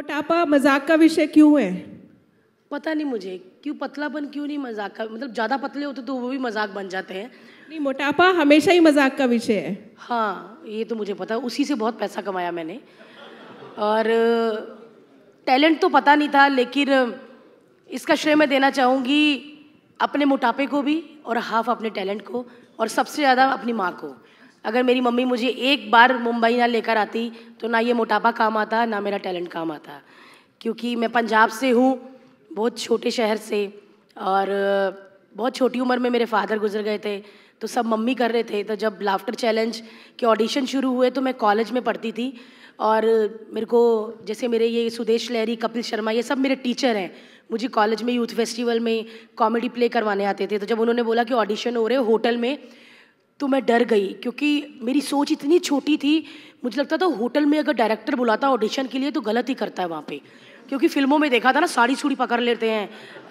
मोटापा मजाक का विषय क्यों है पता नहीं मुझे क्यों पतलापन क्यों नहीं मजाक का मतलब ज़्यादा पतले होते तो वो भी मजाक बन जाते हैं नहीं मोटापा हमेशा ही मजाक का विषय है हाँ ये तो मुझे पता उसी से बहुत पैसा कमाया मैंने और टैलेंट तो पता नहीं था लेकिन इसका श्रेय मैं देना चाहूँगी अपने मोटापे को भी और हाफ अपने टैलेंट को और सबसे ज़्यादा अपनी माँ को अगर मेरी मम्मी मुझे एक बार मुंबई ना लेकर आती तो ना ये मोटापा काम आता ना मेरा टैलेंट काम आता क्योंकि मैं पंजाब से हूँ बहुत छोटे शहर से और बहुत छोटी उम्र में मेरे फादर गुजर गए थे तो सब मम्मी कर रहे थे तो जब लाफ्टर चैलेंज के ऑडिशन शुरू हुए तो मैं कॉलेज में पढ़ती थी और मेरे को जैसे मेरे ये सुदेश लहरी कपिल शर्मा ये सब मेरे टीचर हैं मुझे कॉलेज में यूथ फेस्टिवल में कॉमेडी प्ले करवाने आते थे तो जब उन्होंने बोला कि ऑडिशन हो रहे होटल में तो मैं डर गई क्योंकि मेरी सोच इतनी छोटी थी मुझे लगता था होटल में अगर डायरेक्टर बुलाता ऑडिशन के लिए तो गलत ही करता है वहाँ पे क्योंकि फिल्मों में देखा था ना साड़ी सूड़ी पकड़ लेते हैं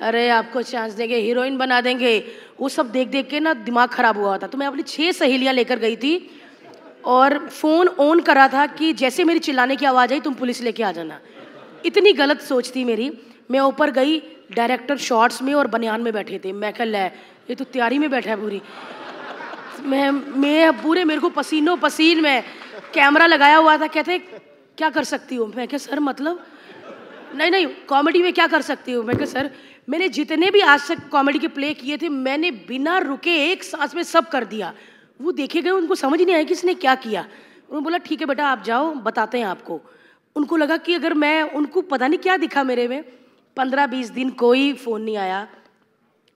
अरे आपको चांस देंगे हीरोइन बना देंगे वो सब देख देख के ना दिमाग ख़राब हुआ था तो मैं अपनी छः सहेलियाँ लेकर गई थी और फ़ोन ऑन करा था कि जैसे मेरी चिल्लाने की आवाज़ आई तुम पुलिस लेके आ जाना इतनी गलत सोच थी मेरी मैं ऊपर गई डायरेक्टर शॉर्ट्स में और बनियान में बैठे थे मैं कह ये तो तैयारी में बैठा है पूरी मैं मैं पूरे मेरे को पसीनों पसीन में कैमरा लगाया हुआ था कहते क्या कर सकती हूँ मैं क्या सर मतलब नहीं नहीं कॉमेडी में क्या कर सकती हूँ मैं क्या सर मैंने जितने भी आज तक कॉमेडी के प्ले किए थे मैंने बिना रुके एक सांस में सब कर दिया वो देखे गए उनको समझ नहीं आया कि इसने क्या किया उन्होंने बोला ठीक है बेटा आप जाओ बताते हैं आपको उनको लगा कि अगर मैं उनको पता नहीं क्या दिखा मेरे में पंद्रह बीस दिन कोई फ़ोन नहीं आया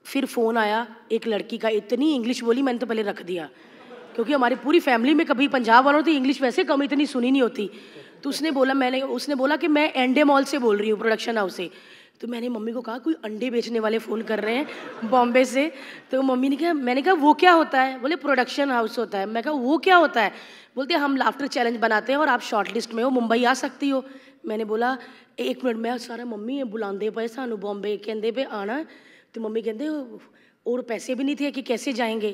फिर फ़ोन आया एक लड़की का इतनी इंग्लिश बोली मैंने तो पहले रख दिया क्योंकि हमारी पूरी फैमिली में कभी पंजाब वालों तो इंग्लिश वैसे कम इतनी सुनी नहीं होती तो उसने बोला मैंने उसने बोला कि मैं एंडे मॉल से बोल रही हूँ प्रोडक्शन हाउस से तो मैंने मम्मी को कहा कोई अंडे बेचने वाले फ़ोन कर रहे हैं बॉम्बे से तो मम्मी ने कहा मैंने कहा वो क्या होता है बोले प्रोडक्शन हाउस होता है मैं कहा वो क्या होता है बोलते हम लाफ्टर चैलेंज बनाते हैं और आप शॉर्ट लिस्ट में हो मुंबई आ सकती हो मैंने बोला एक मिनट मैं सारा मम्मी बुलाते पे सानू बॉम्बे कहें पे आना तो मम्मी कहते और पैसे भी नहीं थे कि कैसे जाएंगे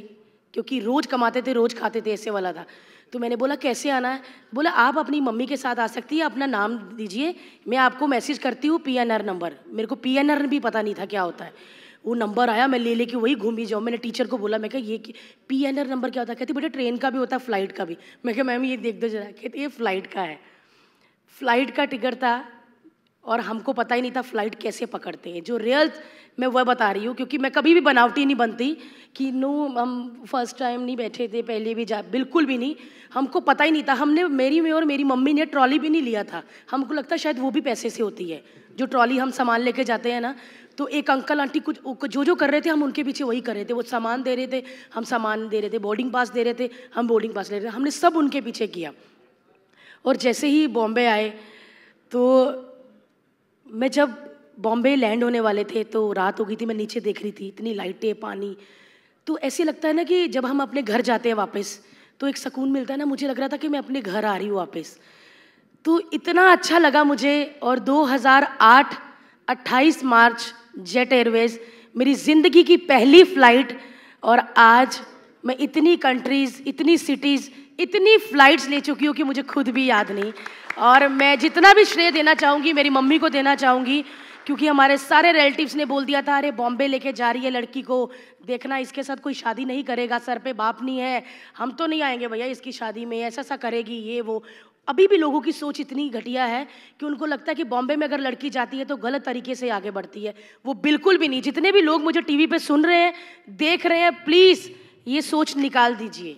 क्योंकि रोज़ कमाते थे रोज़ खाते थे ऐसे वाला था तो मैंने बोला कैसे आना है बोला आप अपनी मम्मी के साथ आ सकती है अपना नाम दीजिए मैं आपको मैसेज करती हूँ पी नंबर मेरे को पी भी पता नहीं था क्या होता है वो नंबर आया मैं ले लेके वही घूमी जाऊँ मैंने टीचर को बोला मैं कहा ये पी एन आर नंबर क्या होता है कहती बेटा ट्रेन का भी होता है फ्लाइट का भी मैं कहा मैम ये देख दो जरा कहती ये फ्लाइट का है फ्लाइट का टिकट था और हमको पता ही नहीं था फ्लाइट कैसे पकड़ते हैं जो रियल मैं वह बता रही हूँ क्योंकि मैं कभी भी बनावटी नहीं बनती कि नो हम फर्स्ट टाइम नहीं बैठे थे पहले भी जा बिल्कुल भी नहीं हमको पता ही नहीं था हमने मेरी में और मेरी मम्मी ने ट्रॉली भी नहीं लिया था हमको लगता शायद वो भी पैसे से होती है जो ट्रॉली हम सामान लेके जाते हैं ना तो एक अंकल आंटी कुछ जो जो कर रहे थे हम उनके पीछे वही कर रहे थे वो सामान दे रहे थे हम सामान दे रहे थे बोर्डिंग पास दे रहे थे हम बोर्डिंग पास ले रहे थे हमने सब उनके पीछे किया और जैसे ही बॉम्बे आए तो मैं जब बॉम्बे लैंड होने वाले थे तो रात हो गई थी मैं नीचे देख रही थी इतनी लाइटें पानी तो ऐसे लगता है ना कि जब हम अपने घर जाते हैं वापस तो एक सुकून मिलता है ना मुझे लग रहा था कि मैं अपने घर आ रही हूँ वापस तो इतना अच्छा लगा मुझे और 2008 28 मार्च जेट एयरवेज मेरी ज़िंदगी की पहली फ़्लाइट और आज मैं इतनी कंट्रीज़ इतनी सिटीज़ इतनी फ्लाइट्स ले चुकी हूँ कि मुझे खुद भी याद नहीं और मैं जितना भी श्रेय देना चाहूँगी मेरी मम्मी को देना चाहूँगी क्योंकि हमारे सारे रिलेटिव्स ने बोल दिया था अरे बॉम्बे लेके जा रही है लड़की को देखना इसके साथ कोई शादी नहीं करेगा सर पे बाप नहीं है हम तो नहीं आएंगे भैया इसकी शादी में ऐसा ऐसा करेगी ये वो अभी भी लोगों की सोच इतनी घटिया है कि उनको लगता है कि बॉम्बे में अगर लड़की जाती है तो गलत तरीके से आगे बढ़ती है वो बिल्कुल भी नहीं जितने भी लोग मुझे टीवी पे सुन रहे हैं देख रहे हैं प्लीज़ ये सोच निकाल दीजिए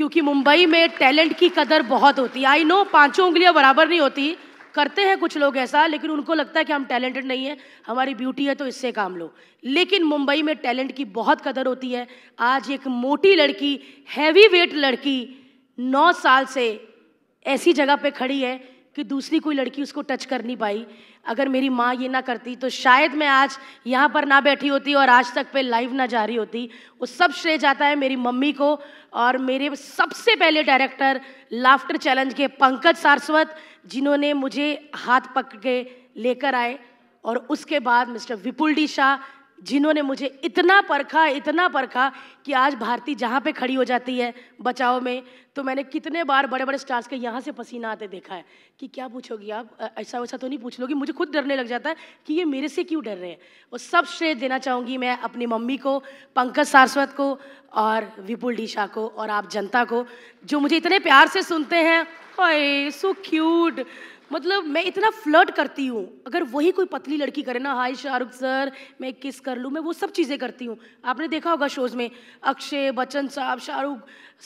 क्योंकि मुंबई में टैलेंट की कदर बहुत होती है आई नो पांचों उंगलियां बराबर नहीं होती करते हैं कुछ लोग ऐसा लेकिन उनको लगता है कि हम टैलेंटेड नहीं है हमारी ब्यूटी है तो इससे काम लो लेकिन मुंबई में टैलेंट की बहुत कदर होती है आज एक मोटी लड़की हैवी वेट लड़की नौ साल से ऐसी जगह पे खड़ी है कि दूसरी कोई लड़की उसको टच कर नहीं पाई अगर मेरी माँ ये ना करती तो शायद मैं आज यहाँ पर ना बैठी होती और आज तक पे लाइव ना जा रही होती वो सब श्रेय जाता है मेरी मम्मी को और मेरे सबसे पहले डायरेक्टर लाफ्टर चैलेंज के पंकज सारस्वत जिन्होंने मुझे हाथ पकड़ के लेकर आए और उसके बाद मिस्टर विपुल डी शाह जिन्होंने मुझे इतना परखा इतना परखा कि आज भारती जहाँ पे खड़ी हो जाती है बचाव में तो मैंने कितने बार बड़े बड़े स्टार्स के यहाँ से पसीना आते देखा है कि क्या पूछोगी आप ऐसा वैसा तो नहीं पूछ लोगी मुझे खुद डरने लग जाता है कि ये मेरे से क्यों डर रहे हैं और सब श्रेय देना चाहूँगी मैं अपनी मम्मी को पंकज सारस्वत को और विपुल डीशा को और आप जनता को जो मुझे इतने प्यार से सुनते हैं सो क्यूट मतलब मैं इतना फ्लर्ट करती हूँ अगर वही कोई पतली लड़की करे ना हाय शाहरुख सर मैं किस कर लूँ मैं वो सब चीज़ें करती हूँ आपने देखा होगा शोज़ में अक्षय बच्चन साहब शाहरुख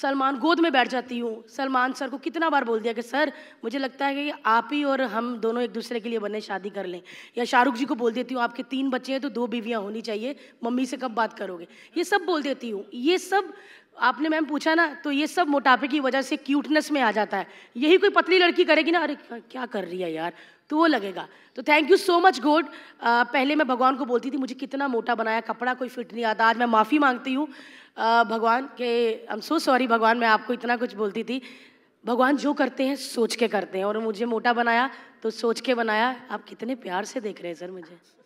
सलमान गोद में बैठ जाती हूँ सलमान सर को कितना बार बोल दिया कि सर मुझे लगता है कि आप ही और हम दोनों एक दूसरे के लिए बने शादी कर लें या शाहरुख जी को बोल देती हूँ आपके तीन बच्चे हैं तो दो बीवियाँ होनी चाहिए मम्मी से कब बात करोगे ये सब बोल देती हूँ ये सब आपने मैम पूछा ना तो ये सब मोटापे की वजह से क्यूटनेस में आ जाता है यही कोई पतली लड़की करेगी ना अरे क्या कर रही है यार तो वो लगेगा तो थैंक यू सो मच गोड पहले मैं भगवान को बोलती थी मुझे कितना मोटा बनाया कपड़ा कोई फिट नहीं आता आज मैं माफ़ी मांगती हूँ भगवान के आई एम सो सॉरी भगवान मैं आपको इतना कुछ बोलती थी भगवान जो करते हैं सोच के करते हैं और मुझे मोटा बनाया तो सोच के बनाया आप कितने प्यार से देख रहे हैं सर मुझे